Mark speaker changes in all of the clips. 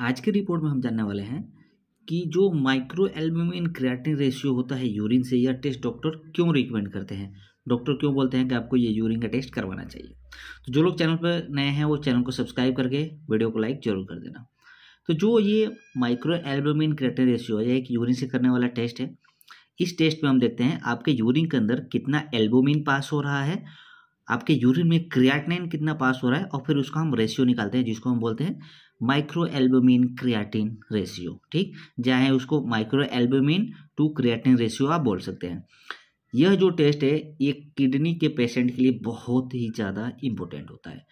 Speaker 1: आज के रिपोर्ट में हम जानने वाले हैं कि जो माइक्रो एल्बुमिन क्रिएटिन रेशियो होता है यूरिन से यह टेस्ट डॉक्टर क्यों रिकमेंड करते हैं डॉक्टर क्यों बोलते हैं कि आपको ये यूरिन का टेस्ट करवाना चाहिए तो जो लोग चैनल पर नए हैं वो चैनल को सब्सक्राइब करके वीडियो को लाइक जरूर कर देना तो जो ये माइक्रो एल्बुमिन क्रिएटिन रेशियो है एक यूरिन से करने वाला टेस्ट है इस टेस्ट में हम देखते हैं आपके यूरिन के अंदर कितना एल्बुमिन पास हो रहा है आपके यूरिन में क्रियाटिन कितना पास हो रहा है और फिर उसका हम रेशियो निकालते हैं जिसको हम बोलते हैं माइक्रो एल्बोमिन क्रियाटिन रेशियो ठीक चाहे उसको micro albumin to creatinine ratio आप बोल सकते हैं यह जो टेस्ट है ये किडनी के पेशेंट के लिए बहुत ही ज़्यादा इम्पोर्टेंट होता है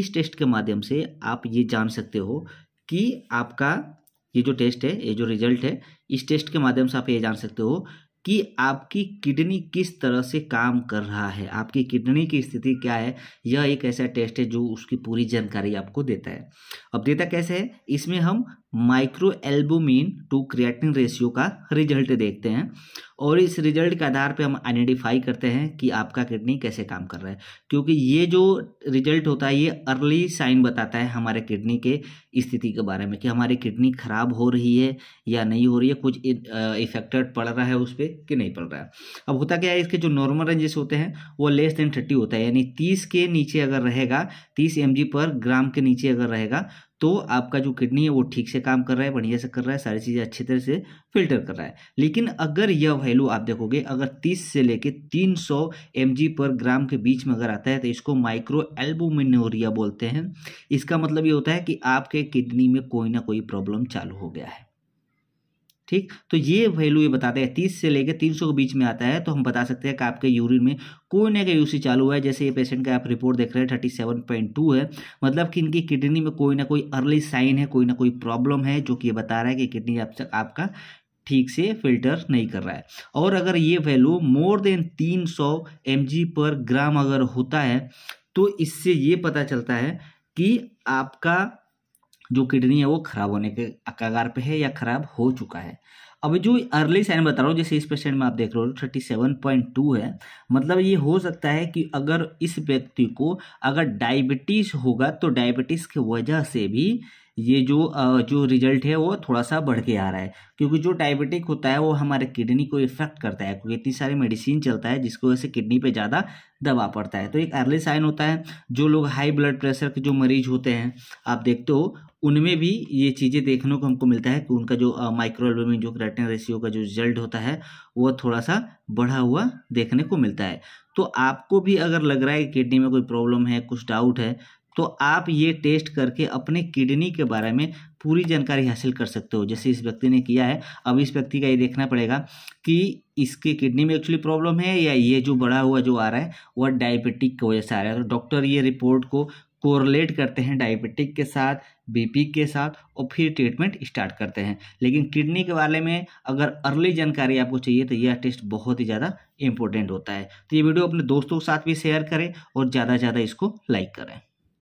Speaker 1: इस टेस्ट के माध्यम से आप ये जान सकते हो कि आपका ये जो टेस्ट है ये जो रिजल्ट है इस टेस्ट के माध्यम से आप ये जान सकते हो कि आपकी किडनी किस तरह से काम कर रहा है आपकी किडनी की स्थिति क्या है यह एक ऐसा टेस्ट है जो उसकी पूरी जानकारी आपको देता है अब देता कैसे है इसमें हम micro albumin to creatinine ratio का रिजल्ट देखते हैं और इस रिजल्ट के आधार पे हम आइडेंटिफाई करते हैं कि आपका किडनी कैसे काम कर रहा है क्योंकि ये जो रिजल्ट होता है ये अर्ली साइन बताता है हमारे किडनी के स्थिति के बारे में कि हमारी किडनी खराब हो रही है या नहीं हो रही है कुछ इफेक्टेड पड़ रहा है उस पर कि नहीं पड़ रहा है अब होता क्या है इसके जो नॉर्मल रेंजेस होते हैं वो लेस देन थर्टी होता है यानी तीस के नीचे अगर रहेगा तीस एम पर ग्राम के नीचे अगर रहेगा तो आपका जो किडनी है वो ठीक से काम कर रहा है बढ़िया से कर रहा है सारी चीज़ें अच्छी तरह से फिल्टर कर रहा है लेकिन अगर यह वैल्यू आप देखोगे अगर 30 से लेके 300 सौ पर ग्राम के बीच में अगर आता है तो इसको माइक्रो एल्बोमिनोरिया बोलते हैं इसका मतलब ये होता है कि आपके किडनी में कोई ना कोई प्रॉब्लम चालू हो गया है ठीक तो ये वैल्यू ये बताते हैं तीस से लेकर तीन सौ के बीच में आता है तो हम बता सकते हैं कि आपके यूरिन में कोई ना कोई यूसी चालू हुआ है जैसे ये पेशेंट का आप रिपोर्ट देख रहे हैं थर्टी सेवन पॉइंट टू है मतलब कि इनकी किडनी में कोई ना कोई अर्ली साइन है कोई ना कोई प्रॉब्लम है जो कि ये बता रहा है कि किडनी अब तक आपका ठीक से फिल्टर नहीं कर रहा है और अगर ये वैल्यू मोर देन तीन सौ एम जी पर ग्राम अगर होता है तो इससे ये पता चलता है कि आपका जो किडनी है वो खराब होने के कगार पे है या खराब हो चुका है अब जो अर्ली साइन बता रहा हूँ जैसे इस पेशेंट में आप देख रहे हो थर्टी सेवन पॉइंट टू है मतलब ये हो सकता है कि अगर इस व्यक्ति को अगर डायबिटीज़ होगा तो डायबिटीज़ की वजह से भी ये जो जो रिजल्ट है वो थोड़ा सा बढ़ के आ रहा है क्योंकि जो डायबिटिक होता है वो हमारे किडनी को इफेक्ट करता है क्योंकि इतनी सारी मेडिसिन चलता है जिसकी वजह से किडनी पे ज़्यादा दबा पड़ता है तो एक अर्ली साइन होता है जो लोग हाई ब्लड प्रेशर के जो मरीज होते हैं आप देखते हो उनमें भी ये चीज़ें देखने को हमको मिलता है कि उनका जो माइक्रोएल्बमिन जो क्रेटिन रेशियो का जो रिजल्ट होता है वो थोड़ा सा बढ़ा हुआ देखने को मिलता है तो आपको भी अगर लग रहा है कि किडनी में कोई प्रॉब्लम है कुछ डाउट है तो आप ये टेस्ट करके अपने किडनी के बारे में पूरी जानकारी हासिल कर सकते हो जैसे इस व्यक्ति ने किया है अब इस व्यक्ति का ये देखना पड़ेगा कि इसके किडनी में एक्चुअली प्रॉब्लम है या ये जो बड़ा हुआ जो आ रहा है वह डायबिटिक की वजह से आ रहा है तो डॉक्टर ये रिपोर्ट को कोरलेट करते हैं डायबिटिक के साथ बीपी के साथ और फिर ट्रीटमेंट स्टार्ट करते हैं लेकिन किडनी के बारे में अगर अर्ली जानकारी आपको चाहिए तो यह टेस्ट बहुत ही ज़्यादा इंपॉर्टेंट होता है तो ये वीडियो अपने दोस्तों के साथ भी शेयर करें और ज़्यादा से ज़्यादा इसको लाइक करें